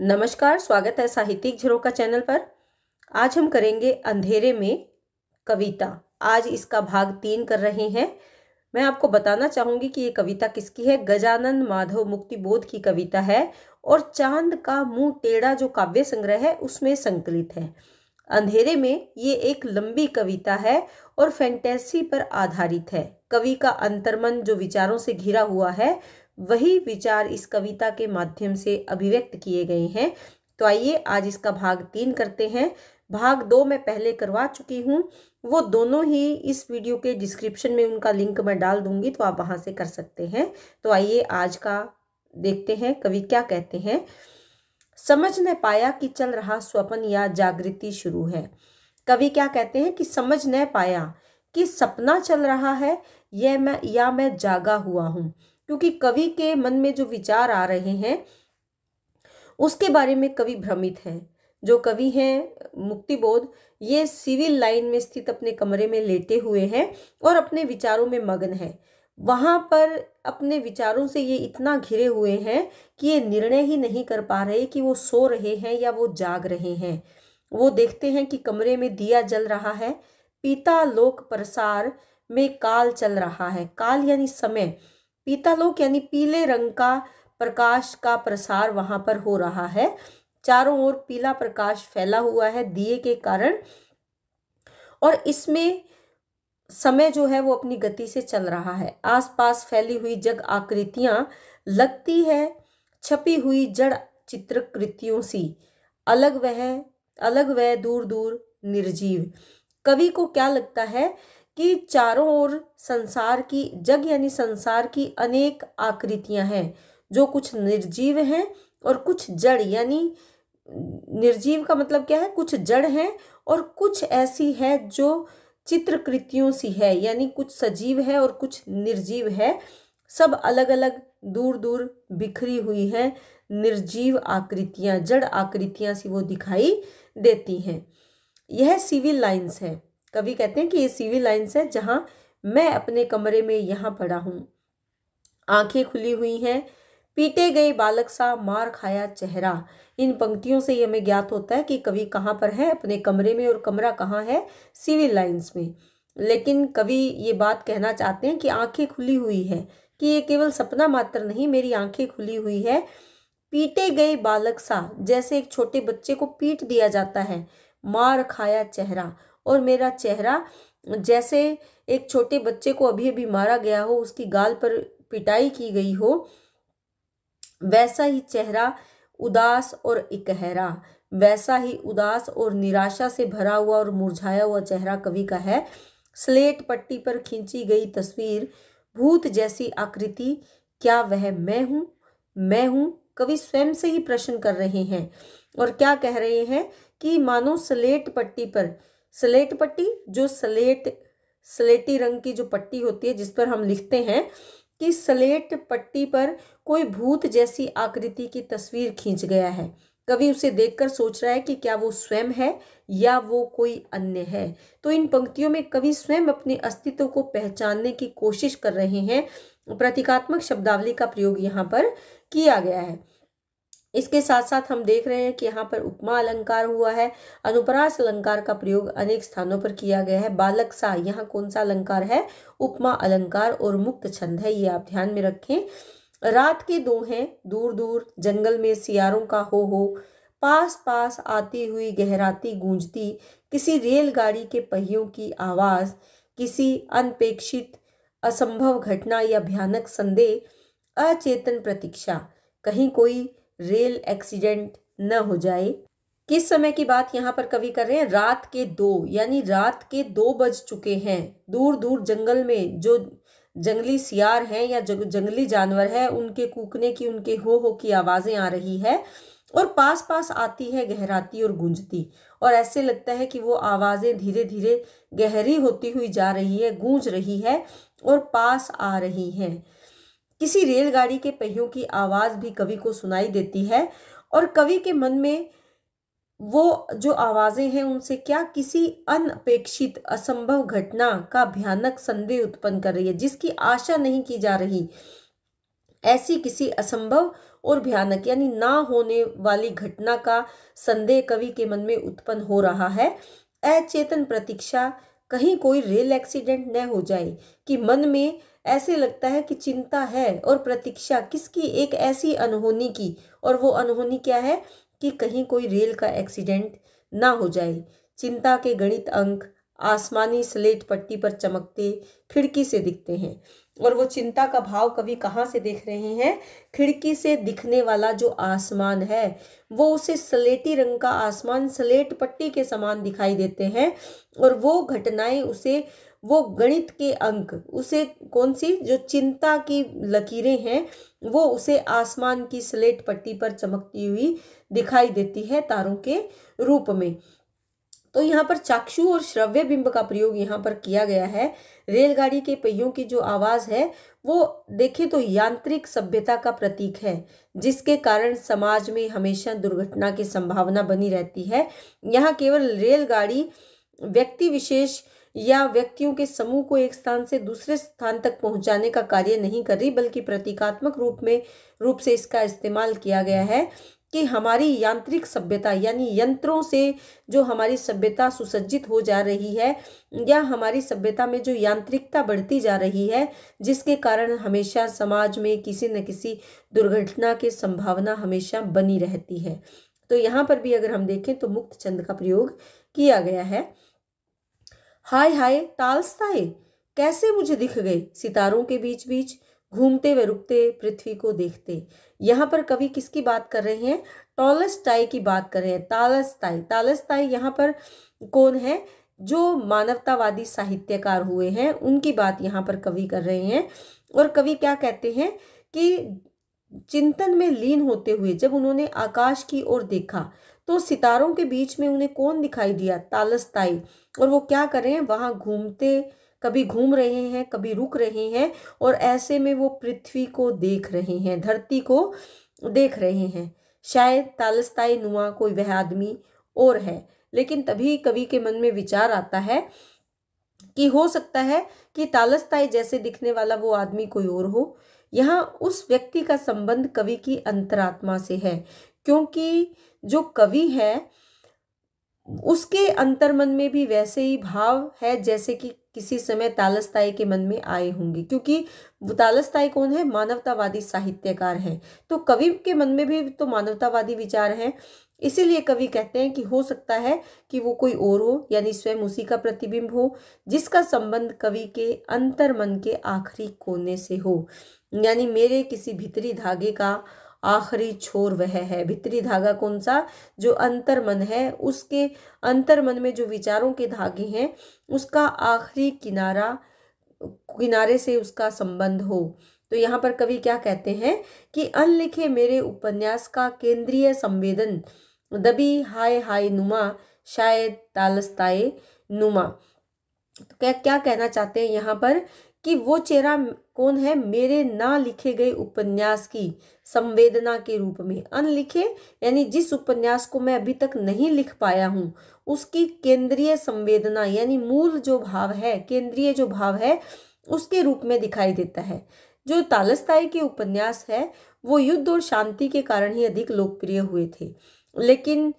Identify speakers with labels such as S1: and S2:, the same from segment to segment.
S1: नमस्कार स्वागत है साहित्यिक झरोका चैनल पर आज हम करेंगे अंधेरे में कविता आज इसका भाग तीन कर रहे हैं मैं आपको बताना चाहूंगी कि ये कविता किसकी है गजानन माधव मुक्ति बोध की कविता है और चांद का मुंह टेढ़ा जो काव्य संग्रह है उसमें संकलित है अंधेरे में ये एक लंबी कविता है और फैंटेसी पर आधारित है कवि का अंतर्मन जो विचारों से घिरा हुआ है वही विचार इस कविता के माध्यम से अभिव्यक्त किए गए हैं तो आइए आज इसका भाग तीन करते हैं भाग दो मैं पहले करवा चुकी हूँ वो दोनों ही इस वीडियो के डिस्क्रिप्शन में उनका लिंक मैं डाल दूंगी तो आप वहाँ से कर सकते हैं तो आइए आज का देखते हैं कवि क्या कहते हैं समझ न पाया कि चल रहा स्वपन या जागृति शुरू है कवि क्या कहते हैं कि समझ न पाया कि सपना चल रहा है यह मैं या मैं जागा हुआ हूँ क्योंकि कवि के मन में जो विचार आ रहे हैं उसके बारे में कवि भ्रमित है जो कवि हैं मुक्तिबोध ये सिविल लाइन में स्थित अपने कमरे में लेटे हुए हैं और अपने विचारों में मगन है वहाँ पर अपने विचारों से ये इतना घिरे हुए हैं कि ये निर्णय ही नहीं कर पा रहे कि वो सो रहे हैं या वो जाग रहे हैं वो देखते हैं कि कमरे में दिया जल रहा है पिता लोक प्रसार में काल चल रहा है काल यानी समय पीतालोक यानी पीले रंग का प्रकाश का प्रसार वहाँ पर हो रहा है चारों ओर पीला प्रकाश फैला हुआ है दिए के कारण और इसमें समय जो है वो अपनी गति से चल रहा है आसपास फैली हुई जग आकृतियाँ लगती है छपी हुई जड़ चित्रकृतियों सी अलग वह अलग वह दूर दूर निर्जीव कवि को क्या लगता है कि चारों ओर संसार की जग यानी संसार की अनेक आकृतियां हैं जो कुछ निर्जीव हैं और कुछ जड़ यानी निर्जीव का मतलब क्या है कुछ जड़ हैं और कुछ ऐसी है जो चित्रकृतियों सी है यानी कुछ सजीव है और कुछ निर्जीव है सब अलग अलग दूर दूर बिखरी हुई है निर्जीव आकृतियां जड़ आकृतियां सी वो दिखाई देती हैं यह सिविल लाइंस है कवि कहते हैं कि ये सीवी लाइन्स है जहाँ मैं अपने कमरे में यहाँ पड़ा हूँ आंखें खुली हुई हैं पीटे गए बालक सा मार खाया चेहरा इन पंक्तियों से ही हमें ज्ञात होता है कि कवि कहाँ पर है अपने कमरे में और कमरा कहाँ है सिविल लाइंस में लेकिन कवि ये बात कहना चाहते हैं कि आंखें खुली हुई है कि ये केवल सपना मात्र नहीं मेरी आंखें खुली हुई है पीटे गए बालक सा जैसे एक छोटे बच्चे को पीट दिया जाता है मार खाया चेहरा और मेरा चेहरा जैसे एक छोटे बच्चे को अभी अभी मारा गया हो उसकी गाल पर पिटाई की गई हो वैसा ही चेहरा उदास और इकहरा वैसा ही उदास और निराशा से भरा हुआ और मुरझाया हुआ चेहरा कवि का है स्लेट पट्टी पर खींची गई तस्वीर भूत जैसी आकृति क्या वह मैं हूँ मैं हूँ कवि स्वयं से ही प्रश्न कर रहे हैं और क्या कह रहे हैं कि मानो स्लेट पट्टी पर स्लेट पट्टी जो स्लेट स्लेटी रंग की जो पट्टी होती है जिस पर हम लिखते हैं कि स्लेट पट्टी पर कोई भूत जैसी आकृति की तस्वीर खींच गया है कवि उसे देखकर सोच रहा है कि क्या वो स्वयं है या वो कोई अन्य है तो इन पंक्तियों में कवि स्वयं अपने अस्तित्व को पहचानने की कोशिश कर रहे हैं प्रतीकात्मक शब्दावली का प्रयोग यहाँ पर किया गया है इसके साथ साथ हम देख रहे हैं कि यहाँ पर उपमा अलंकार हुआ है अनुप्रास अलंकार का प्रयोग अनेक स्थानों पर किया गया है बालक सा यहाँ कौन सा अलंकार है उपमा अलंकार और मुक्त छंद है ये आप ध्यान में रखें रात के दो हैं दूर दूर जंगल में सियारों का हो हो पास पास आती हुई गहराती गूंजती किसी रेलगाड़ी के पहियों की आवाज़ किसी अनपेक्षित असंभव घटना या भयानक संदेह अचेतन प्रतीक्षा कहीं कोई रेल एक्सीडेंट न हो जाए किस समय की बात यहाँ पर कवि कर रहे हैं रात के दो यानी रात के दो बज चुके हैं दूर दूर जंगल में जो जंगली सियार हैं या जंगली जानवर है उनके कूकने की उनके हो हो की आवाज़ें आ रही है और पास पास आती है गहराती और गूंजती और ऐसे लगता है कि वो आवाज़ें धीरे धीरे गहरी होती हुई जा रही है गूंज रही है और पास आ रही हैं किसी रेलगाड़ी के पहियों की आवाज़ भी कवि को सुनाई देती है और कवि के मन में वो जो आवाज़ें हैं उनसे क्या किसी अनपेक्षित असंभव घटना का भयानक संदेह उत्पन्न कर रही है जिसकी आशा नहीं की जा रही ऐसी किसी असंभव और भयानक यानी ना होने वाली घटना का संदेह कवि के मन में उत्पन्न हो रहा है अचेतन प्रतीक्षा कहीं कोई रेल एक्सीडेंट न हो जाए कि मन में ऐसे लगता है कि चिंता है और प्रतीक्षा किसकी एक ऐसी अनहोनी की और वो अनहोनी क्या है कि कहीं कोई रेल का एक्सीडेंट ना हो जाए चिंता के गणित अंक आसमानी स्लेट पट्टी पर चमकते खिड़की से दिखते हैं और वो चिंता का भाव कभी कहाँ से देख रहे हैं खिड़की से दिखने वाला जो आसमान है वो उसे स्लेटी रंग का आसमान स्लेट पट्टी के समान दिखाई देते हैं और वो घटनाएं उसे वो गणित के अंक उसे कौन सी जो चिंता की लकीरें हैं वो उसे आसमान की स्लेट पट्टी पर चमकती हुई दिखाई देती है तारों के रूप में तो यहाँ पर चाक्षु और श्रव्य बिंब का प्रयोग यहाँ पर किया गया है रेलगाड़ी के पहियों की जो आवाज़ है वो देखें तो यांत्रिक सभ्यता का प्रतीक है जिसके कारण समाज में हमेशा दुर्घटना की संभावना बनी रहती है यहाँ केवल रेलगाड़ी व्यक्ति विशेष या व्यक्तियों के समूह को एक स्थान से दूसरे स्थान तक पहुंचाने का कार्य नहीं कर रही बल्कि प्रतीकात्मक रूप में रूप से इसका इस्तेमाल किया गया है कि हमारी यांत्रिक सभ्यता यानी यंत्रों से जो हमारी सभ्यता सुसज्जित हो जा रही है या हमारी सभ्यता में जो यांत्रिकता बढ़ती जा रही है जिसके कारण हमेशा समाज में किसी न किसी दुर्घटना की संभावना हमेशा बनी रहती है तो यहाँ पर भी अगर हम देखें तो मुक्त छंद का प्रयोग किया गया है हाय हाय टालस्ताए कैसे मुझे दिख गए सितारों के बीच बीच घूमते व रुकते पृथ्वी को देखते यहाँ पर कवि किसकी बात कर रहे हैं टॉलस्टाई की बात कर रहे हैं तालस्ताई तालस्ताई यहाँ पर कौन है जो मानवतावादी साहित्यकार हुए हैं उनकी बात यहाँ पर कवि कर रहे हैं और कवि क्या कहते हैं कि चिंतन में लीन होते हुए जब उन्होंने आकाश की ओर देखा तो सितारों के बीच में उन्हें कौन दिखाई दिया तालस्ताई और वो क्या कर रहे हैं वहाँ घूमते कभी घूम रहे हैं कभी रुक रहे हैं और ऐसे में वो पृथ्वी को देख रहे हैं धरती को देख रहे हैं शायद तालस्ताई नुआ कोई वह आदमी और है लेकिन तभी कवि के मन में विचार आता है कि हो सकता है कि तालस्ताई जैसे दिखने वाला वो आदमी कोई और हो यहाँ उस व्यक्ति का संबंध कवि की अंतरात्मा से है क्योंकि जो कवि है उसके अंतर्मन में भी वैसे ही भाव है जैसे कि किसी समय तालस्ताई के मन में आए होंगे क्योंकि तालस्ताई कौन है मानवतावादी साहित्यकार हैं तो कवि के मन में भी तो मानवतावादी विचार हैं इसीलिए कवि कहते हैं कि हो सकता है कि वो कोई और हो यानी स्वयं उसी का प्रतिबिंब हो जिसका संबंध कवि के अंतर्मन के आखिरी कोने से हो यानी मेरे किसी भीतरी धागे का आखिरी छोर वह है भित्री धागा कौन सा जो अंतर मन है उसके अंतर मन में जो विचारों के धागे हैं उसका आखिरी किनारा किनारे से उसका संबंध हो तो यहाँ पर कवि क्या कहते हैं कि अनलिखे मेरे उपन्यास का केंद्रीय संवेदन दबी हाय हाय नुमा शायद तालस्ताए नुमा तो क्या क्या कहना चाहते हैं यहाँ पर कि वो चेहरा कौन है मेरे ना लिखे गए उपन्यास की संवेदना के रूप में अनलिखे यानी जिस उपन्यास को मैं अभी तक नहीं लिख पाया हूँ उसकी केंद्रीय संवेदना यानी मूल जो भाव है केंद्रीय जो भाव है उसके रूप में दिखाई देता है जो तालस्ताई के उपन्यास है वो युद्ध और शांति के कारण ही अधिक लोकप्रिय हुए थे लेकिन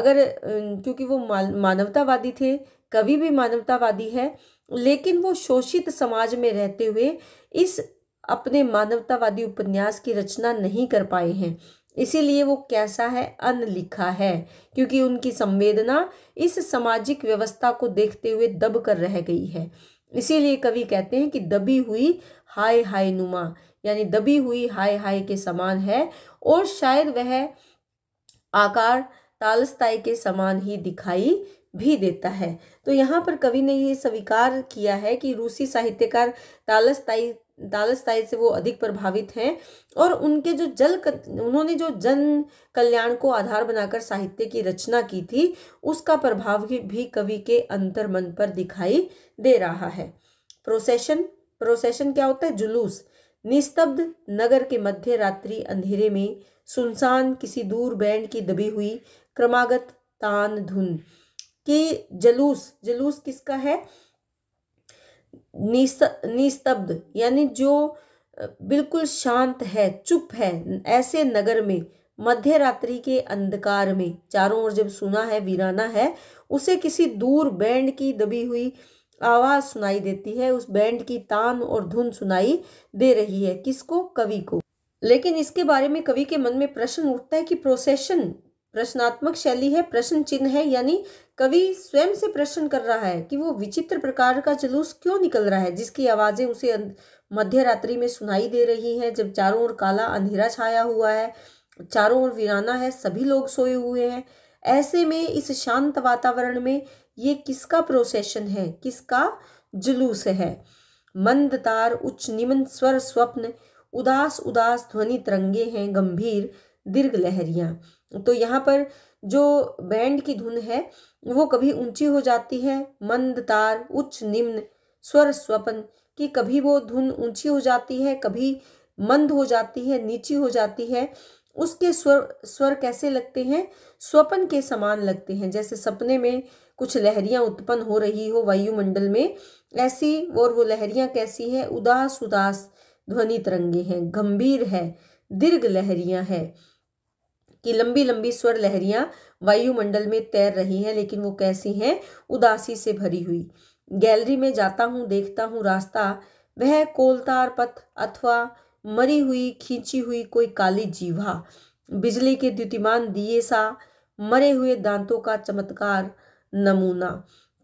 S1: अगर क्योंकि वो मानवतावादी थे कवि भी मानवतावादी है लेकिन वो शोषित समाज में रहते हुए इस अपने मानवतावादी उपन्यास की रचना नहीं कर पाए हैं इसीलिए वो कैसा है अनलिखा है क्योंकि उनकी संवेदना इस सामाजिक व्यवस्था को देखते हुए दब कर रह गई है इसीलिए कवि कहते हैं कि दबी हुई हाय हाय नुमा यानी दबी हुई हाय हाय के समान है और शायद वह आकार तालस्ताई के समान ही दिखाई भी देता है तो यहाँ पर कवि ने ये स्वीकार किया है कि रूसी साहित्यकार तालस्ताई तालस्ताई से वो अधिक प्रभावित हैं और उनके जो जल उन्होंने जो जन कल्याण को आधार बनाकर साहित्य की रचना की थी उसका प्रभाव भी कवि के अंतर्मन पर दिखाई दे रहा है प्रोसेशन प्रोसेशन क्या होता है जुलूस निस्तब्ध नगर के मध्य रात्रि अंधेरे में सुनसान किसी दूर बैंड की दबी हुई क्रमागत तान धुन कि जलूस जलूस किसका है निस्तब्ध यानी जो बिल्कुल शांत है चुप है ऐसे नगर में मध्य रात्रि के अंधकार में चारों ओर जब सुना है वीराना है उसे किसी दूर बैंड की दबी हुई आवाज़ सुनाई देती है उस बैंड की तान और धुन सुनाई दे रही है किसको कवि को लेकिन इसके बारे में कवि के मन में प्रश्न उठता है कि प्रोसेशन प्रश्नात्मक शैली है प्रश्न चिन्ह है यानी कवि स्वयं से प्रश्न कर रहा है कि वो विचित्र प्रकार का जुलूस क्यों निकल रहा है जिसकी आवाज़ें उसे अं-, मध्य रात्रि में सुनाई दे रही हैं जब चारों ओर काला अंधेरा छाया हुआ है चारों ओर वीराना है सभी लोग सोए हुए हैं ऐसे में इस शांत वातावरण में ये किसका प्रोसेशन है किसका जुलूस है मंद तार उच्च निम्न स्वर स्वप्न उदास उदास ध्वनि तरंगे हैं गंभीर दीर्घ लहरियाँ तो यहाँ पर जो बैंड की धुन है वो कभी ऊंची हो जाती है मंद तार उच्च निम्न स्वर स्वपन की कभी वो धुन ऊंची हो जाती है कभी मंद हो जाती है नीची हो जाती है उसके स्वर स्वर कैसे लगते हैं स्वपन के समान लगते हैं जैसे सपने में कुछ लहरियां उत्पन्न हो रही हो वायुमंडल में ऐसी और वो लहरियां कैसी है उदास उदास ध्वनि तरंगे हैं गंभीर है दीर्घ लहरियां है की लंबी लंबी स्वर लहरियां वायुमंडल में तैर रही हैं लेकिन वो कैसी हैं उदासी से भरी हुई गैलरी में जाता हूँ देखता हूँ रास्ता वह कोलतार पथ अथवा मरी हुई खींची हुई कोई काली जीवा बिजली के द्युतिमान दिए सा मरे हुए दांतों का चमत्कार नमूना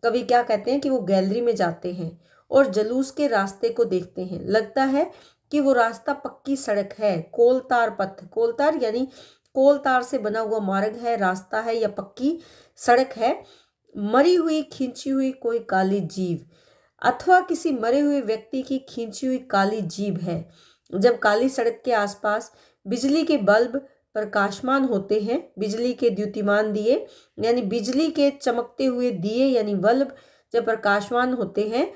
S1: कवि क्या कहते हैं कि वो गैलरी में जाते हैं और जलूस के रास्ते को देखते हैं लगता है कि वो रास्ता पक्की सड़क है कोलतार पथ कोलतार यानी कोल तार से बना हुआ मार्ग है रास्ता है या पक्की सड़क है मरी हुई खींची हुई कोई काली जीव अथवा किसी मरे हुए व्यक्ति की खींची हुई काली जीव है जब काली सड़क के आसपास बिजली के बल्ब प्रकाशमान होते हैं बिजली के द्युतिमान दिए यानी बिजली के चमकते हुए दिए यानी बल्ब जब प्रकाशमान होते हैं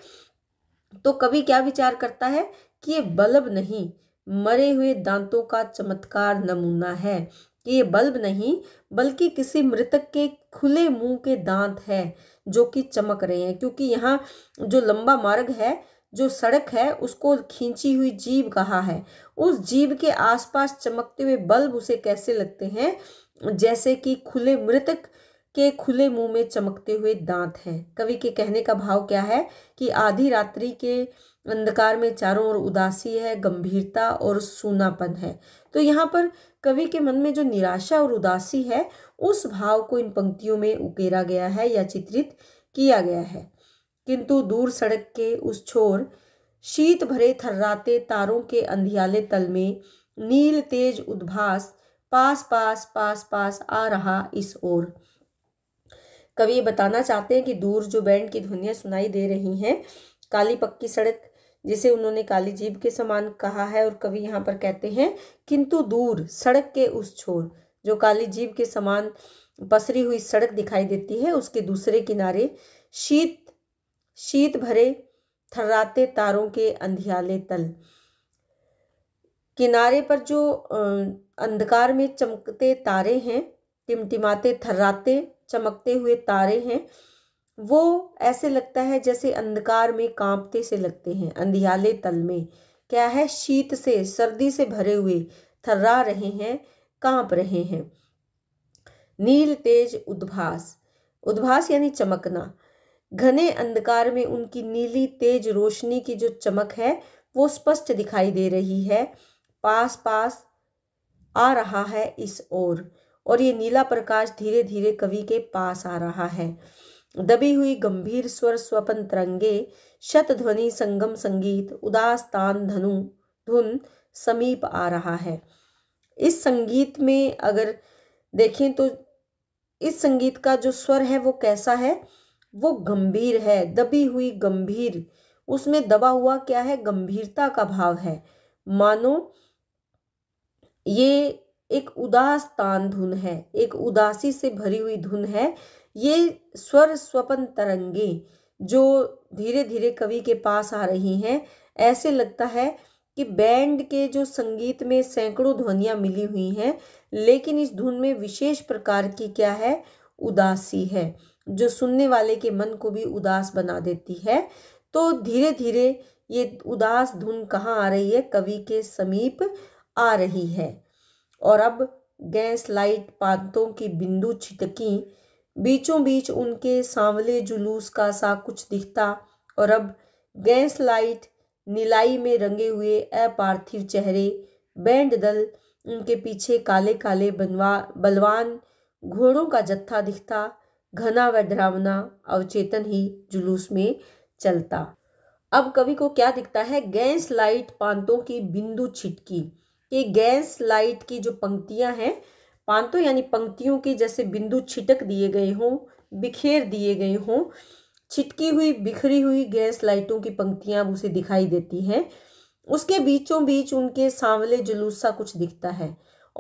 S1: तो कवि क्या विचार करता है कि ये बल्ब नहीं मरे हुए दांतों का चमत्कार नमूना है ये बल्ब नहीं बल्कि किसी मृतक के खुले मुंह के दांत है जो कि चमक रहे हैं क्योंकि यहाँ जो लंबा मार्ग है जो सड़क है उसको खींची हुई जीव कहा है उस जीव के आसपास चमकते हुए बल्ब उसे कैसे लगते हैं जैसे कि खुले मृतक के खुले मुंह में चमकते हुए दांत हैं कवि के कहने का भाव क्या है कि आधी रात्रि के अंधकार में चारों ओर उदासी है गंभीरता और सूनापन है तो यहाँ पर कवि के मन में जो निराशा और उदासी है उस भाव को इन पंक्तियों में उकेरा गया है या चित्रित किया गया है किंतु दूर सड़क के उस छोर शीत भरे थर्राते तारों के अंधियाले तल में नील तेज उद्भास पास पास पास पास आ रहा इस ओर कवि ये बताना चाहते हैं कि दूर जो बैंड की ध्वनियाँ सुनाई दे रही हैं काली पक्की सड़क जिसे उन्होंने काली जीव के समान कहा है और कवि यहाँ पर कहते हैं किंतु दूर सड़क के उस छोर जो काली जीव के समान पसरी हुई सड़क दिखाई देती है उसके दूसरे किनारे शीत शीत भरे थर्राते तारों के अंधियाले तल किनारे पर जो अंधकार में चमकते तारे हैं टिमटिमाते थर्राते चमकते हुए तारे हैं वो ऐसे लगता है जैसे अंधकार में कांपते से लगते हैं अंधियाले तल में क्या है शीत से सर्दी से भरे हुए थर्रा रहे हैं कांप रहे हैं नील तेज उद्भास उद्भास यानी चमकना घने अंधकार में उनकी नीली तेज रोशनी की जो चमक है वो स्पष्ट दिखाई दे रही है पास पास आ रहा है इस ओर और ये नीला प्रकाश धीरे धीरे कवि के पास आ रहा है दबी हुई गंभीर स्वर स्वपन तरंगे शत ध्वनि संगम संगीत उदास तान धनु धुन समीप आ रहा है इस संगीत में अगर देखें तो इस संगीत का जो स्वर है वो कैसा है वो गंभीर है दबी हुई गंभीर उसमें दबा हुआ क्या है गंभीरता का भाव है मानो ये एक उदास तान धुन है एक उदासी से भरी हुई धुन है ये स्वर स्वपन तरंगे जो धीरे धीरे कवि के पास आ रही हैं ऐसे लगता है कि बैंड के जो संगीत में सैकड़ों ध्वनियाँ मिली हुई हैं लेकिन इस धुन में विशेष प्रकार की क्या है उदासी है जो सुनने वाले के मन को भी उदास बना देती है तो धीरे धीरे ये उदास धुन कहाँ आ रही है कवि के समीप आ रही है और अब गैस लाइट पातों की बिंदु छिटकी बीचों बीच उनके सांवले जुलूस का सा कुछ दिखता और अब गैस लाइट नीलाई में रंगे हुए अपार्थिव चेहरे बैंड दल उनके पीछे काले काले बनवा बलवान घोड़ों का जत्था दिखता घना व डरावना अवचेतन ही जुलूस में चलता अब कवि को क्या दिखता है गैस लाइट पांतों की बिंदु छिटकी कि गैस लाइट की जो पंक्तियां हैं पांतों यानी पंक्तियों के जैसे बिंदु छिटक दिए गए हों बिखेर दिए गए हों छिटकी हुई बिखरी हुई गैस लाइटों की पंक्तियां अब उसे दिखाई देती हैं उसके बीचों बीच उनके सांवले जुलूस सा कुछ दिखता है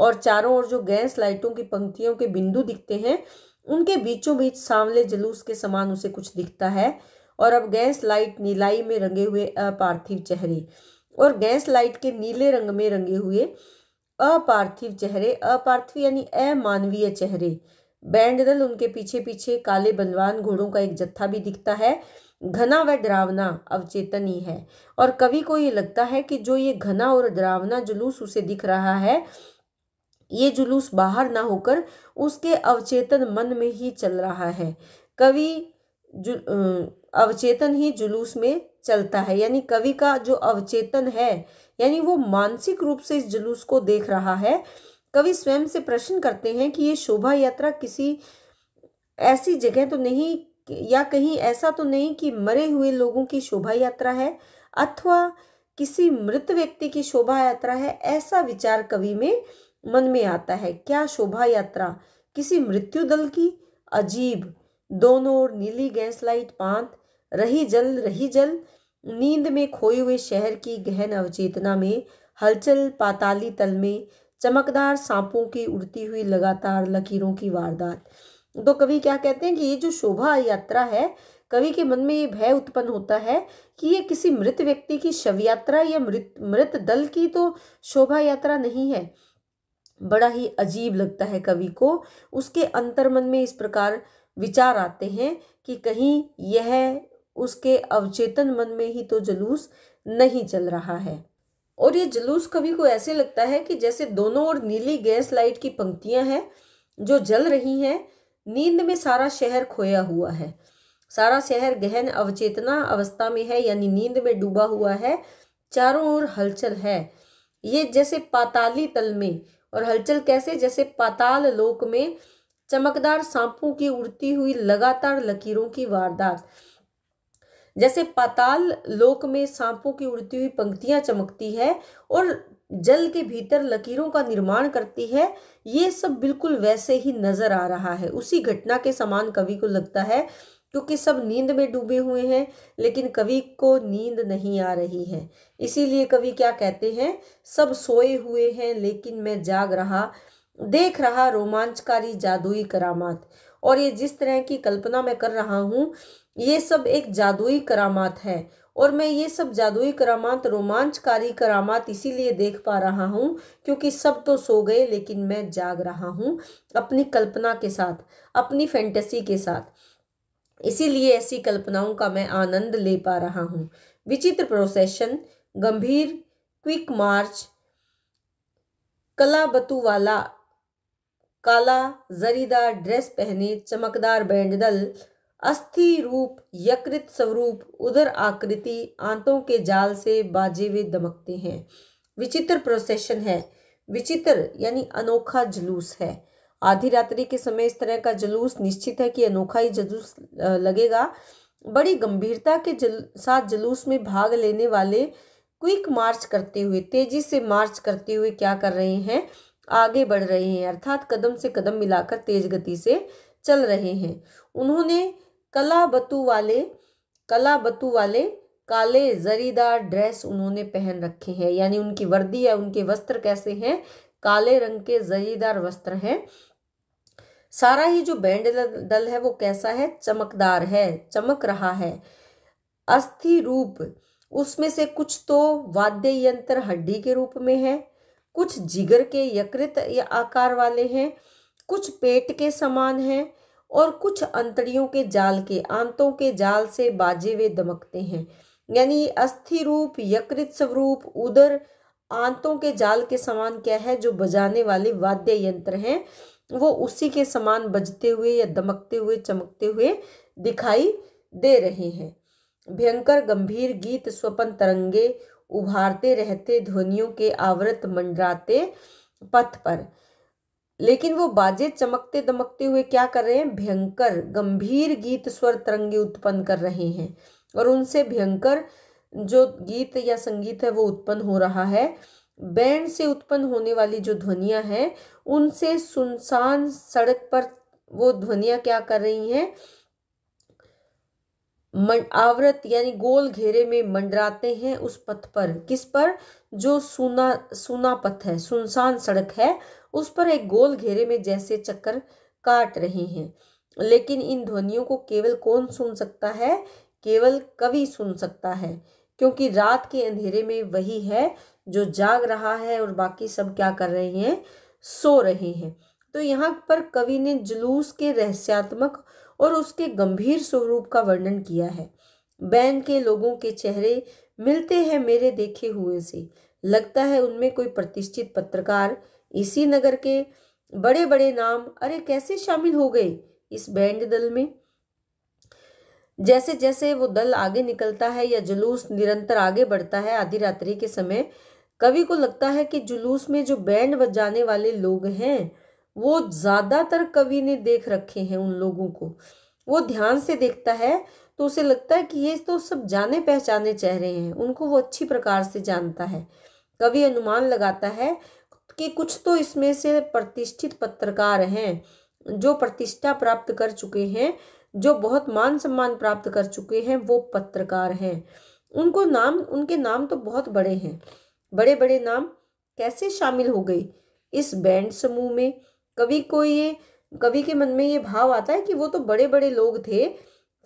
S1: और चारों ओर जो गैस लाइटों की पंक्तियों के बिंदु दिखते हैं उनके बीचों बीच सांवले जुलूस के समान उसे कुछ दिखता है और अब गैस लाइट नीलाई में रंगे हुए अपार्थिव चेहरे और गैस लाइट के नीले रंग में रंगे हुए अपार्थिव चेहरे अपार्थिव यानी अमानवीय चेहरे बैंड दल उनके पीछे पीछे काले बलवान घोड़ों का एक जत्था भी दिखता है घना व डरावना अवचेतन ही है और कवि को ये लगता है कि जो ये घना और डरावना जुलूस उसे दिख रहा है ये जुलूस बाहर ना होकर उसके अवचेतन मन में ही चल रहा है कवि अवचेतन ही जुलूस में चलता है यानी कवि का जो अवचेतन है यानी वो मानसिक रूप से इस जुलूस को देख रहा है कवि स्वयं से प्रश्न करते हैं कि ये शोभा यात्रा किसी ऐसी जगह तो नहीं या कहीं ऐसा तो नहीं कि मरे हुए लोगों की शोभा यात्रा है अथवा किसी मृत व्यक्ति की शोभा यात्रा है ऐसा विचार कवि में मन में आता है क्या शोभा यात्रा किसी मृत्यु दल की अजीब दोनों ओर नीली गैस लाइट पांत रही जल रही जल नींद में खोए हुए शहर की गहन अवचेतना में हलचल पाताली तल में चमकदार सांपों की उड़ती हुई लगातार लकीरों की वारदात तो कवि क्या कहते हैं कि ये जो शोभा यात्रा है कवि के मन में ये भय उत्पन्न होता है कि ये किसी मृत व्यक्ति की शव यात्रा या मृत मृत दल की तो शोभा यात्रा नहीं है बड़ा ही अजीब लगता है कवि को उसके अंतर्मन में इस प्रकार विचार आते हैं कि कहीं यह उसके अवचेतन मन में ही तो जुलूस नहीं चल रहा है और ये जुलूस कभी को ऐसे लगता है कि जैसे दोनों ओर नीली गैस लाइट की पंक्तियां हैं जो जल रही हैं नींद में सारा शहर खोया हुआ है सारा शहर गहन अवचेतना अवस्था में है यानी नींद में डूबा हुआ है चारों ओर हलचल है ये जैसे पाताली तल में और हलचल कैसे जैसे पाताल लोक में चमकदार सांपों की उड़ती हुई लगातार लकीरों की वारदात जैसे पाताल लोक में सांपों की उड़ती हुई पंक्तियां चमकती है और जल के भीतर लकीरों का निर्माण करती है ये सब बिल्कुल वैसे ही नजर आ रहा है उसी घटना के समान कवि को लगता है क्योंकि सब नींद में डूबे हुए हैं लेकिन कवि को नींद नहीं आ रही है इसीलिए कवि क्या कहते हैं सब सोए हुए हैं लेकिन मैं जाग रहा देख रहा रोमांचकारी जादुई करामात और ये जिस तरह की कल्पना मैं कर रहा हूँ ये सब एक जादुई करामात है और मैं ये सब जादुई करामात रोमांचकारी करामात इसीलिए देख पा रहा हूँ क्योंकि सब तो सो गए लेकिन मैं जाग रहा हूँ अपनी कल्पना के साथ अपनी फैंटेसी के साथ इसीलिए ऐसी कल्पनाओं का मैं आनंद ले पा रहा हूँ विचित्र प्रोसेशन गंभीर क्विक मार्च कला बतू वाला काला जरीदार ड्रेस पहने चमकदार बैंडल अस्थि रूप यकृत स्वरूप उधर आकृति आंतों के जाल से बाजे हुए दमकते हैं विचित्र प्रोसेशन है विचित्र यानी अनोखा जुलूस है आधी रात्रि के समय इस तरह का जुलूस निश्चित है कि अनोखा ही जुलूस लगेगा बड़ी गंभीरता के जल, साथ जुलूस में भाग लेने वाले क्विक मार्च करते हुए तेजी से मार्च करते हुए क्या कर रहे हैं आगे बढ़ रहे हैं अर्थात कदम से कदम मिलाकर तेज गति से चल रहे हैं उन्होंने कला बतू वाले कला बतू वाले काले जरीदार ड्रेस उन्होंने पहन रखे हैं यानी उनकी वर्दी या उनके वस्त्र कैसे हैं काले रंग के जरीदार वस्त्र हैं सारा ही जो बैंड दल है वो कैसा है चमकदार है चमक रहा है अस्थि रूप उसमें से कुछ तो वाद्य यंत्र हड्डी के रूप में है कुछ जिगर के यकृत या आकार वाले हैं कुछ पेट के समान हैं और कुछ अंतड़ियों के जाल के आंतों के जाल से बाजे हुए दमकते हैं यानी अस्थि रूप यकृत स्वरूप उदर आंतों के जाल के समान क्या है जो बजाने वाले वाद्य यंत्र हैं वो उसी के समान बजते हुए या दमकते हुए चमकते हुए दिखाई दे रहे हैं भयंकर गंभीर गीत स्वपन तरंगे उभारते रहते ध्वनियों के आवृत मंडराते पथ पर लेकिन वो बाजे चमकते दमकते हुए क्या कर रहे हैं भयंकर गंभीर गीत स्वर तरंगे उत्पन्न कर रहे हैं और उनसे भयंकर जो गीत या संगीत है वो उत्पन्न हो रहा है बैंड से उत्पन्न होने वाली जो ध्वनियाँ हैं उनसे सुनसान सड़क पर वो ध्वनियाँ क्या कर रही हैं आवृत यानी गोल घेरे में मंडराते हैं उस पथ पर किस पर जो सूना सूना पथ है सुनसान सड़क है उस पर एक गोल घेरे में जैसे चक्कर काट रहे हैं लेकिन इन ध्वनियों को केवल कौन सुन सकता है केवल कवि सुन सकता है क्योंकि रात के अंधेरे में वही है जो जाग रहा है और बाकी सब क्या कर रहे हैं सो रहे हैं तो यहाँ पर कवि ने जुलूस के रहस्यात्मक और उसके गंभीर स्वरूप का वर्णन किया है बैन के लोगों के चेहरे मिलते हैं मेरे देखे हुए से लगता है उनमें कोई प्रतिष्ठित पत्रकार इसी नगर के बड़े बड़े नाम अरे कैसे शामिल हो गए इस बैंड दल में जैसे जैसे वो दल आगे निकलता है या जुलूस निरंतर आगे बढ़ता है आधी रात्रि के समय कवि को लगता है कि जुलूस में जो बैंड बजाने वाले लोग हैं वो ज़्यादातर कवि ने देख रखे हैं उन लोगों को वो ध्यान से देखता है तो उसे लगता है कि ये तो सब जाने पहचाने चेहरे हैं उनको वो अच्छी प्रकार से जानता है कवि अनुमान लगाता है कि कुछ तो इसमें से प्रतिष्ठित पत्रकार हैं जो प्रतिष्ठा प्राप्त कर चुके हैं जो बहुत मान सम्मान प्राप्त कर चुके हैं वो पत्रकार हैं उनको नाम उनके नाम तो बहुत बड़े हैं बड़े बड़े नाम कैसे शामिल हो गए इस बैंड समूह में कवि को ये कवि के मन में ये भाव आता है कि वो तो बड़े बड़े लोग थे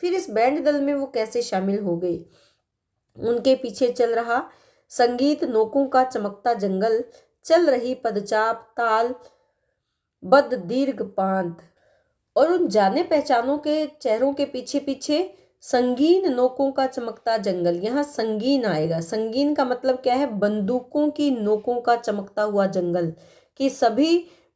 S1: फिर इस बैंड दल में वो कैसे शामिल हो गए उनके पीछे चल रहा संगीत नोकों का चमकता जंगल चल रही पदचाप ताल बद दीर्घ पांत और उन जाने पहचानों के चेहरों के पीछे पीछे संगीन नोकों का चमकता जंगल यहाँ संगीन आएगा संगीन का मतलब क्या है बंदूकों की नोकों का चमकता हुआ जंगल कि सभी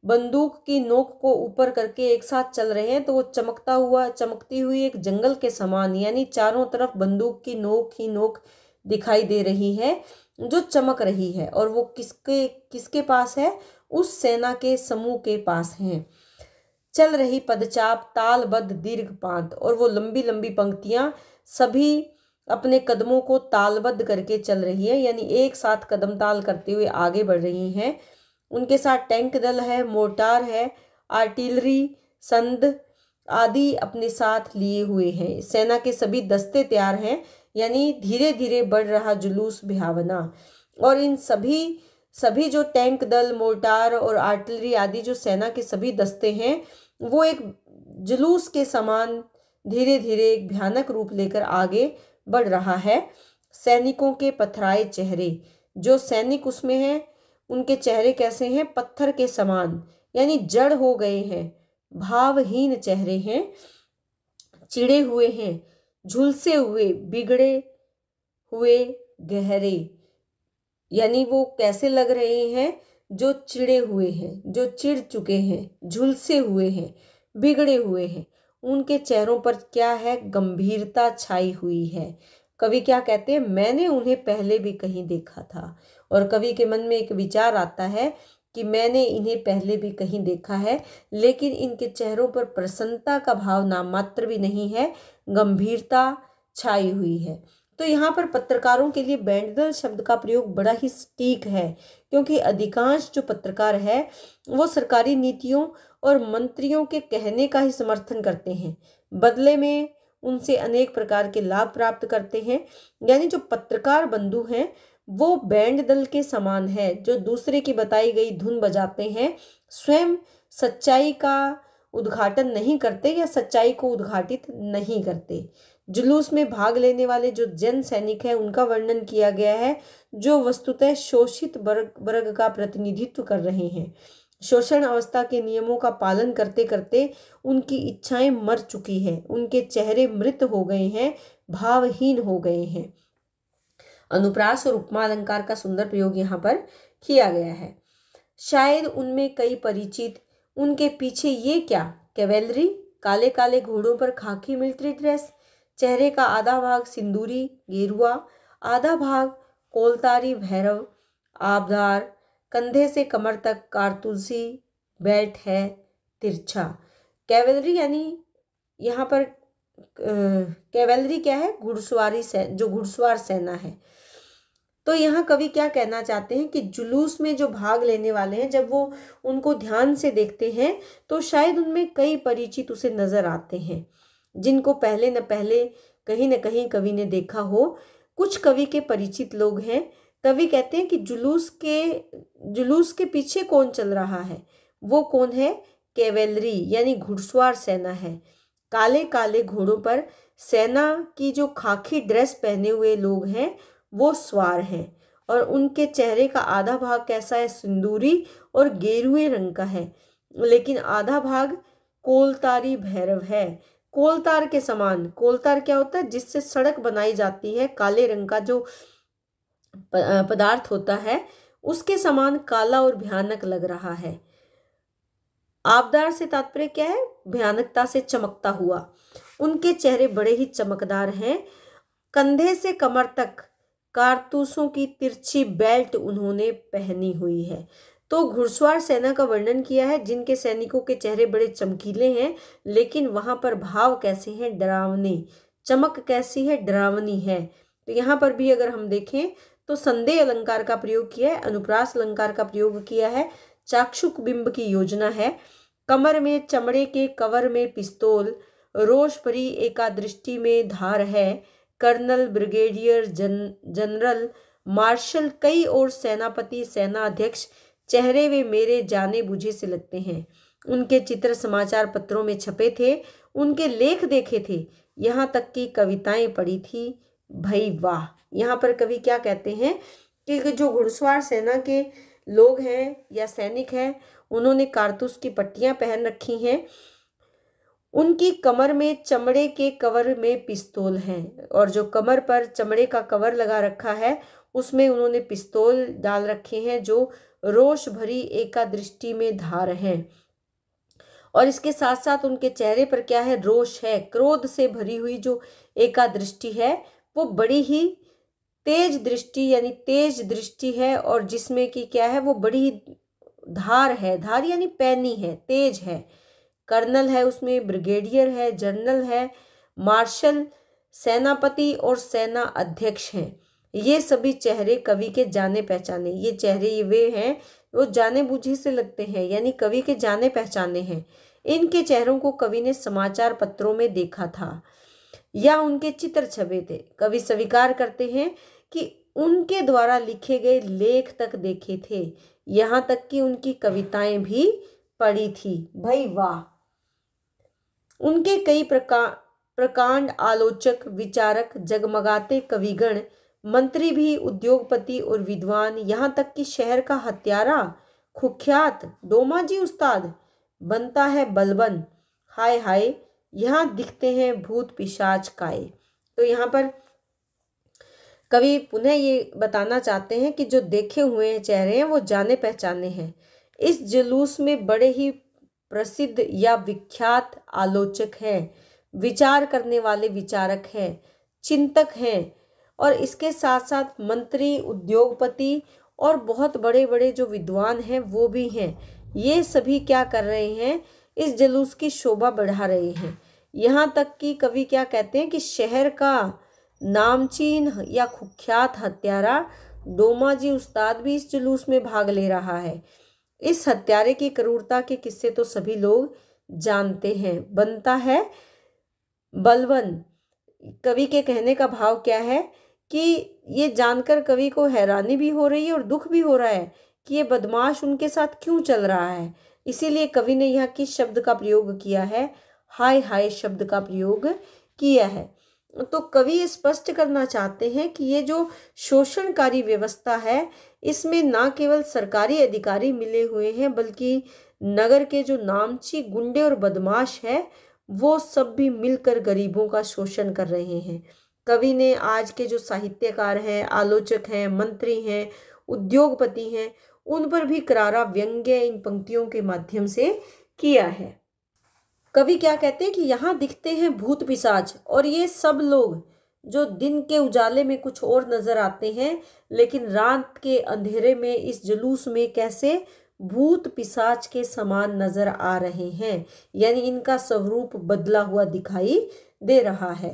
S1: बंदूक की नोक को ऊपर करके एक साथ चल रहे हैं तो वो चमकता हुआ चमकती हुई एक जंगल के समान यानी चारों तरफ बंदूक की नोक ही नोक दिखाई दे रही है जो चमक रही है और वो किसके किसके पास है उस सेना के समूह के पास है चल रही पदचाप तालबद्ध दीर्घ पांत और वो लंबी लंबी पंक्तियाँ सभी अपने कदमों को तालबद्ध करके चल रही है यानी एक साथ कदम ताल करते हुए आगे बढ़ रही हैं उनके साथ टैंक दल है मोर्टार है आर्टिलरी संद आदि अपने साथ लिए हुए हैं सेना के सभी दस्ते तैयार हैं यानी धीरे धीरे बढ़ रहा जुलूस भयावना और इन सभी सभी जो टैंक दल मोर्टार और आर्टिलरी आदि जो सेना के सभी दस्ते हैं वो एक जुलूस के समान धीरे धीरे एक भयानक रूप लेकर आगे बढ़ रहा है सैनिकों के पथराए चेहरे जो सैनिक उसमें हैं उनके चेहरे कैसे हैं पत्थर के समान यानी जड़ हो गए हैं भावहीन चेहरे हैं चिड़े हुए हैं झुलसे हुए बिगड़े हुए गहरे यानी वो कैसे लग रहे हैं जो चिड़े हुए हैं जो चिड़ चुके हैं झुलसे हुए हैं बिगड़े हुए हैं उनके चेहरों पर क्या है गंभीरता छाई हुई है कवि क्या कहते हैं मैंने उन्हें पहले भी कहीं देखा था और कवि के मन में एक विचार आता है कि मैंने इन्हें पहले भी कहीं देखा है लेकिन इनके चेहरों पर प्रसन्नता का भाव नाम मात्र भी नहीं है गंभीरता छाई हुई है तो यहाँ पर पत्रकारों के लिए बैंडल शब्द का प्रयोग बड़ा ही सटीक है क्योंकि अधिकांश जो पत्रकार है वो सरकारी नीतियों और मंत्रियों के कहने का ही समर्थन करते हैं बदले में उनसे अनेक प्रकार के लाभ प्राप्त करते हैं यानी जो पत्रकार बंधु हैं वो बैंड दल के समान है जो दूसरे की बताई गई धुन बजाते हैं स्वयं सच्चाई का उद्घाटन नहीं करते या सच्चाई को उद्घाटित नहीं करते जुलूस में भाग लेने वाले जो जन सैनिक है उनका वर्णन किया गया है जो वस्तुतः शोषित वर्ग वर्ग का प्रतिनिधित्व कर रहे हैं शोषण अवस्था के नियमों का पालन करते करते उनकी इच्छाएं मर चुकी हैं उनके चेहरे मृत हो गए हैं भावहीन हो गए हैं अनुप्रास और उपमा अलंकार का सुंदर प्रयोग यहाँ पर किया गया है शायद उनमें कई परिचित उनके पीछे ये क्या कैवेलरी काले काले घोड़ों पर खाकी मिलिट्री ड्रेस चेहरे का आधा भाग सिंदूरी गेरुआ आधा भाग कोलतारी भैरव आबदार कंधे से कमर तक कारतूसी बेल्ट है तिरछा कैवेलरी यानी यहाँ पर कैवेलरी क्या है घुड़सवारी सेना जो घुड़सवार सेना है तो यहाँ कवि क्या कहना चाहते हैं कि जुलूस में जो भाग लेने वाले हैं जब वो उनको ध्यान से देखते हैं तो शायद उनमें कई परिचित उसे नज़र आते हैं जिनको पहले न पहले कहीं न कहीं कवि ने देखा हो कुछ कवि के परिचित लोग हैं कवि कहते हैं कि जुलूस के जुलूस के पीछे कौन चल रहा है वो कौन है कैवेलरी यानी घुड़सवार सेना है काले काले घोड़ों पर सेना की जो खाकी ड्रेस पहने हुए लोग हैं वो स्वार हैं और उनके चेहरे का आधा भाग कैसा है सिंदूरी और गेरुए रंग का है लेकिन आधा भाग कोलतारी भैरव है कोलतार के समान कोलतार क्या होता है जिससे सड़क बनाई जाती है काले रंग का जो पदार्थ होता है उसके समान काला और भयानक लग रहा है आबदार से तात्पर्य क्या है भयानकता से चमकता हुआ उनके चेहरे बड़े ही चमकदार हैं कंधे से कमर तक कारतूसों की तिरछी बेल्ट उन्होंने पहनी हुई है तो घुड़सवार सेना का वर्णन किया है जिनके सैनिकों के चेहरे बड़े चमकीले हैं लेकिन वहाँ पर भाव कैसे हैं डरावने चमक कैसी है डरावनी है तो यहाँ पर भी अगर हम देखें तो संदेह अलंकार का प्रयोग किया है अनुप्रास अलंकार का प्रयोग किया है चाक्षुक बिंब की योजना है कमर में चमड़े के कवर में पिस्तौल रोष परी एकादृष्टि में धार है कर्नल ब्रिगेडियर जन जनरल मार्शल कई और सेनापति सेना अध्यक्ष चेहरे वे मेरे जाने बूझे से लगते हैं उनके चित्र समाचार पत्रों में छपे थे उनके लेख देखे थे यहाँ तक कि कविताएं पढ़ी थी भई वाह यहाँ पर कवि क्या कहते हैं कि जो घुड़सवार सेना के लोग हैं या सैनिक हैं उन्होंने कारतूस की पट्टियाँ पहन रखी हैं उनकी कमर में चमड़े के कवर में पिस्तौल हैं और जो कमर पर चमड़े का कवर लगा रखा है उसमें उन्होंने पिस्तौल डाल रखे हैं जो रोष भरी एकादृष्टि में धार हैं और इसके साथ साथ उनके चेहरे पर क्या है रोष है क्रोध से भरी हुई जो एकादृष्टि है वो बड़ी ही तेज दृष्टि यानी तेज दृष्टि है और जिसमें कि क्या है वो बड़ी धार है धार यानी पैनी है तेज है कर्नल है उसमें ब्रिगेडियर है जनरल है मार्शल सेनापति और सेना अध्यक्ष हैं ये सभी चेहरे कवि के जाने पहचाने ये चेहरे ये वे हैं वो जाने बूझे से लगते हैं यानी कवि के जाने पहचाने हैं इनके चेहरों को कवि ने समाचार पत्रों में देखा था या उनके चित्र छपे थे कवि स्वीकार करते हैं कि उनके द्वारा लिखे गए लेख तक देखे थे यहाँ तक कि उनकी कविताएं भी पढ़ी थी भाई वाह उनके कई प्रका प्रकांड आलोचक विचारक जगमगाते कविगण मंत्री भी उद्योगपति और विद्वान यहाँ तक कि शहर का हत्यारा कुख्यात डोमाजी उस्ताद बनता है बलबन हाय हाय यहाँ दिखते हैं भूत पिशाच काए तो यहाँ पर कवि पुनः ये बताना चाहते हैं कि जो देखे हुए चेहरे हैं वो जाने पहचाने हैं इस जुलूस में बड़े ही प्रसिद्ध या विख्यात आलोचक है विचार करने वाले विचारक हैं चिंतक हैं और इसके साथ साथ मंत्री उद्योगपति और बहुत बड़े बड़े जो विद्वान हैं वो भी हैं ये सभी क्या कर रहे हैं इस जुलूस की शोभा बढ़ा रहे हैं यहाँ तक कि कवि क्या कहते हैं कि शहर का नामचीन या कुख्यात हत्यारा डोमा जी उस्ताद भी इस जुलूस में भाग ले रहा है इस हत्यारे की क्रूरता के किस्से तो सभी लोग जानते हैं बनता है बलवन कवि के कहने का भाव क्या है कि ये जानकर कवि को हैरानी भी हो रही है और दुख भी हो रहा है कि ये बदमाश उनके साथ क्यों चल रहा है इसीलिए कवि ने यहाँ किस शब्द का प्रयोग किया है हाय हाय शब्द का प्रयोग किया है तो कवि स्पष्ट करना चाहते हैं कि ये जो शोषणकारी व्यवस्था है इसमें ना केवल सरकारी अधिकारी मिले हुए हैं बल्कि नगर के जो नामची गुंडे और बदमाश है वो सब भी मिलकर गरीबों का शोषण कर रहे हैं कवि ने आज के जो साहित्यकार हैं आलोचक हैं मंत्री हैं उद्योगपति हैं उन पर भी करारा व्यंग्य इन पंक्तियों के माध्यम से किया है कवि क्या कहते हैं कि यहाँ दिखते हैं भूत पिसाच और ये सब लोग जो दिन के उजाले में कुछ और नज़र आते हैं लेकिन रात के अंधेरे में इस जुलूस में कैसे भूत पिसाच के समान नज़र आ रहे हैं यानी इनका स्वरूप बदला हुआ दिखाई दे रहा है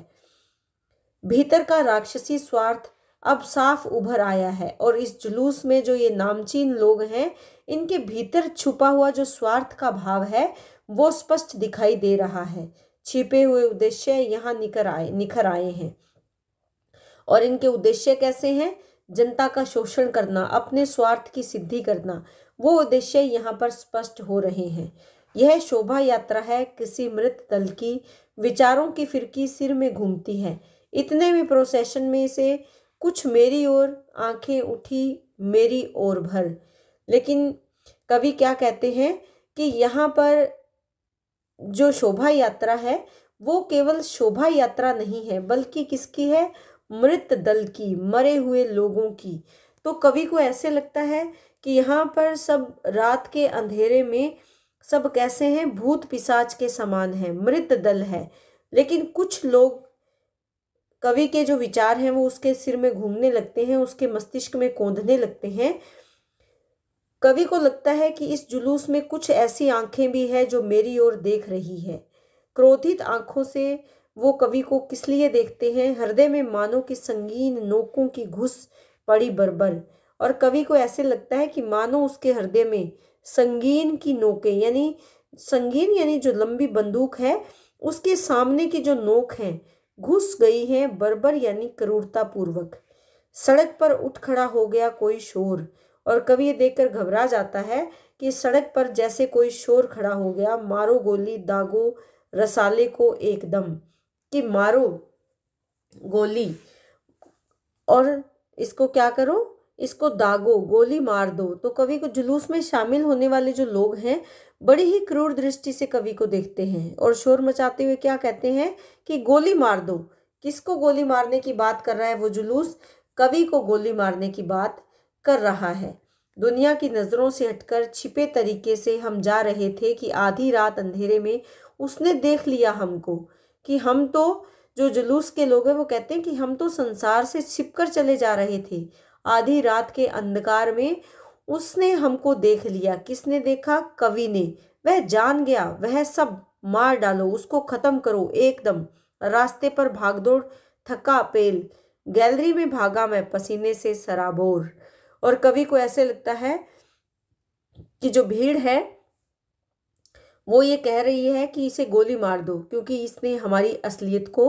S1: भीतर का राक्षसी स्वार्थ अब साफ उभर आया है और इस जुलूस में जो ये नामचीन लोग हैं इनके भीतर छुपा हुआ जो स्वार्थ का भाव है वो स्पष्ट दिखाई दे रहा है छिपे हुए उद्देश्य यहाँ निकर आए निखर आए हैं और इनके उद्देश्य कैसे हैं जनता का शोषण करना अपने स्वार्थ की सिद्धि करना वो उद्देश्य यहाँ पर स्पष्ट हो रहे हैं यह शोभा यात्रा है किसी मृत दल की विचारों की फिरकी सिर में घूमती है इतने में प्रोसेशन में से कुछ मेरी ओर आंखें उठी मेरी ओर भर लेकिन कवि क्या कहते हैं कि यहाँ पर जो शोभा यात्रा है वो केवल शोभा यात्रा नहीं है बल्कि किसकी है मृत दल की मरे हुए लोगों की तो कवि को ऐसे लगता है कि यहाँ पर सब रात के अंधेरे में सब कैसे हैं भूत पिसाच के समान है मृत दल है लेकिन कुछ लोग कवि के जो विचार हैं वो उसके सिर में घूमने लगते हैं उसके मस्तिष्क में कोंधने लगते हैं कवि को लगता है कि इस जुलूस में कुछ ऐसी आंखें भी है जो मेरी ओर देख रही है क्रोधित आंखों से वो कवि को किस लिए देखते हैं हृदय में मानो कि संगीन नोकों की घुस पड़ी बरबर और कवि को ऐसे लगता है कि मानो उसके हृदय में संगीन की नोकें यानी संगीन यानी जो लंबी बंदूक है उसके सामने की जो नोक है घुस गई है बरबर यानी क्रूरतापूर्वक सड़क पर उठ खड़ा हो गया कोई शोर और कवि ये देखकर घबरा जाता है कि सड़क पर जैसे कोई शोर खड़ा हो गया मारो गोली दागो रसाले को एकदम कि मारो गोली और इसको क्या करो इसको दागो गोली मार दो तो कवि को जुलूस में शामिल होने वाले जो लोग हैं बड़ी ही क्रूर दृष्टि से कवि को देखते हैं और शोर मचाते हुए क्या कहते हैं कि गोली मार दो किसको गोली मारने की बात कर रहा है वो जुलूस कवि को गोली मारने की बात कर रहा है दुनिया की नज़रों से हटकर छिपे तरीके से हम जा रहे थे कि आधी रात अंधेरे में उसने देख लिया हमको कि हम तो जो जुलूस के लोग हैं वो कहते हैं कि हम तो संसार से छिपकर चले जा रहे थे आधी रात के अंधकार में उसने हमको देख लिया किसने देखा कवि ने वह जान गया वह सब मार डालो उसको ख़त्म करो एकदम रास्ते पर भागदौड़ थका पेल गैलरी में भागा मैं पसीने से सराबोर और कवि को ऐसे लगता है कि जो भीड़ है वो ये कह रही है कि इसे गोली मार दो क्योंकि इसने हमारी असलियत को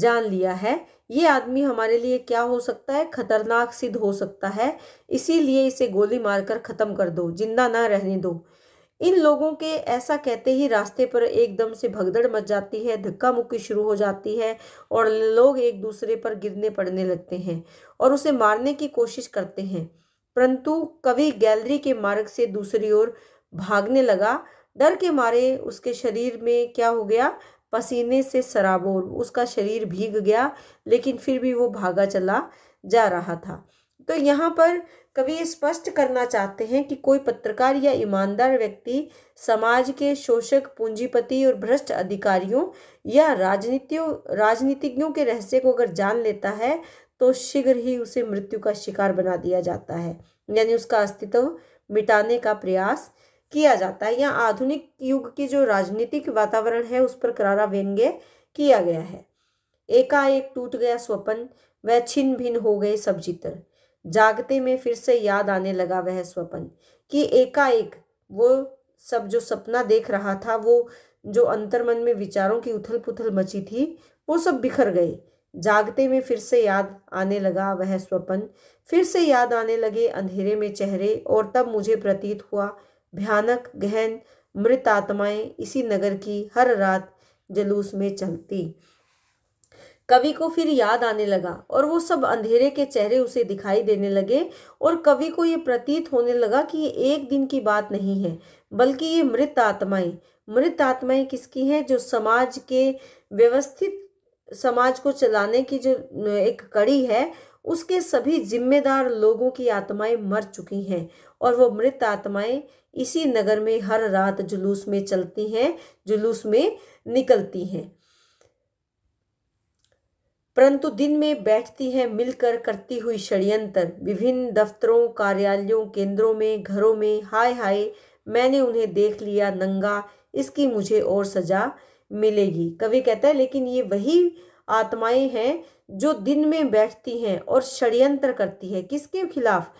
S1: जान लिया है ये आदमी हमारे लिए क्या हो सकता है खतरनाक सिद्ध हो सकता है इसीलिए इसे गोली मारकर ख़त्म कर दो जिंदा ना रहने दो इन लोगों के ऐसा कहते ही रास्ते पर एकदम से भगदड़ मच जाती है धक्का मुक्की शुरू हो जाती है और लोग एक दूसरे पर गिरने पड़ने लगते हैं और उसे मारने की कोशिश करते हैं परंतु कवि गैलरी के मार्ग से दूसरी ओर भागने लगा डर के मारे उसके शरीर में क्या हो गया पसीने से सराबोर उसका शरीर भीग गया लेकिन फिर भी वो भागा चला जा रहा था तो यहाँ पर कवि स्पष्ट करना चाहते हैं कि कोई पत्रकार या ईमानदार व्यक्ति समाज के शोषक पूंजीपति और भ्रष्ट अधिकारियों या राजनीतियों राजनीतिज्ञों के रहस्य को अगर जान लेता है तो शीघ्र ही उसे मृत्यु का शिकार बना दिया जाता है यानी उसका अस्तित्व मिटाने का प्रयास किया जाता है या आधुनिक युग की जो राजनीतिक वातावरण है उस पर करारा व्यंग्य किया गया है एकाएक टूट गया स्वपन वह छिन भिन हो गए सब चित्र जागते में फिर से याद आने लगा वह स्वपन कि एकाएक वो सब जो सपना देख रहा था वो जो अंतर्मन में विचारों की उथल पुथल मची थी वो सब बिखर गए जागते में फिर से याद आने लगा वह स्वपन फिर से याद आने लगे अंधेरे में चेहरे और तब मुझे प्रतीत हुआ भयानक गहन मृत आत्माएं इसी नगर की हर रात जलूस में चलती कवि को फिर याद आने लगा और वो सब अंधेरे के चेहरे उसे दिखाई देने लगे और कवि को ये प्रतीत होने लगा कि ये एक दिन की बात नहीं है बल्कि ये मृत आत्माएं मृत आत्माएं किसकी हैं जो समाज के व्यवस्थित समाज को चलाने की जो एक कड़ी है उसके सभी जिम्मेदार लोगों की आत्माएं मर चुकी हैं और वो मृत आत्माएं इसी नगर में हर रात जुलूस में चलती हैं जुलूस में निकलती हैं परंतु दिन में बैठती हैं मिलकर करती हुई षड्यंत्र विभिन्न दफ्तरों कार्यालयों केंद्रों में घरों में हाय हाय मैंने उन्हें देख लिया नंगा इसकी मुझे और सजा मिलेगी कवि कहता है लेकिन ये वही आत्माएं हैं जो दिन में बैठती हैं और षड्यंत्र करती है किसके खिलाफ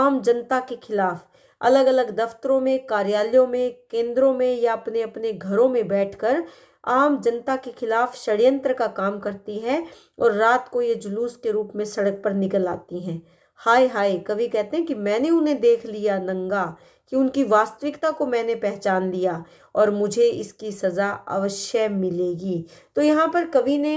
S1: आम जनता के खिलाफ अलग अलग दफ्तरों में कार्यालयों में केंद्रों में या अपने अपने घरों में बैठकर आम जनता के खिलाफ षड्यंत्र का काम करती हैं और रात को ये जुलूस के रूप में सड़क पर निकल आती हैं हाय हाय कवि कहते हैं कि मैंने उन्हें देख लिया नंगा कि उनकी वास्तविकता को मैंने पहचान लिया और मुझे इसकी सज़ा अवश्य मिलेगी तो यहाँ पर कवि ने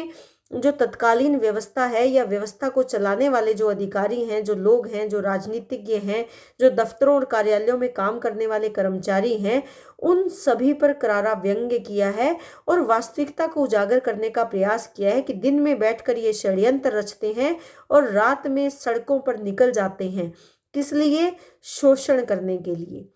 S1: जो तत्कालीन व्यवस्था है या व्यवस्था को चलाने वाले जो अधिकारी हैं जो लोग हैं जो राजनीतिज्ञ हैं जो दफ्तरों और कार्यालयों में काम करने वाले कर्मचारी हैं उन सभी पर करारा व्यंग्य किया है और वास्तविकता को उजागर करने का प्रयास किया है कि दिन में बैठकर ये षड्यंत्र रचते हैं और रात में सड़कों पर निकल जाते हैं किस लिए शोषण करने के लिए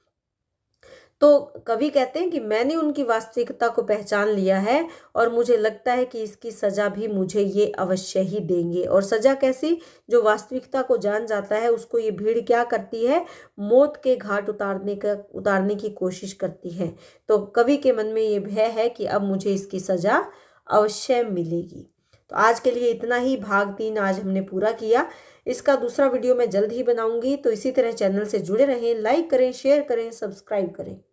S1: तो कवि कहते हैं कि मैंने उनकी वास्तविकता को पहचान लिया है और मुझे लगता है कि इसकी सज़ा भी मुझे ये अवश्य ही देंगे और सज़ा कैसी जो वास्तविकता को जान जाता है उसको ये भीड़ क्या करती है मौत के घाट उतारने का उतारने की कोशिश करती है तो कवि के मन में ये भय है कि अब मुझे इसकी सज़ा अवश्य मिलेगी तो आज के लिए इतना ही भाग तीन आज हमने पूरा किया इसका दूसरा वीडियो मैं जल्द ही बनाऊंगी तो इसी तरह चैनल से जुड़े रहें लाइक करें शेयर करें सब्सक्राइब करें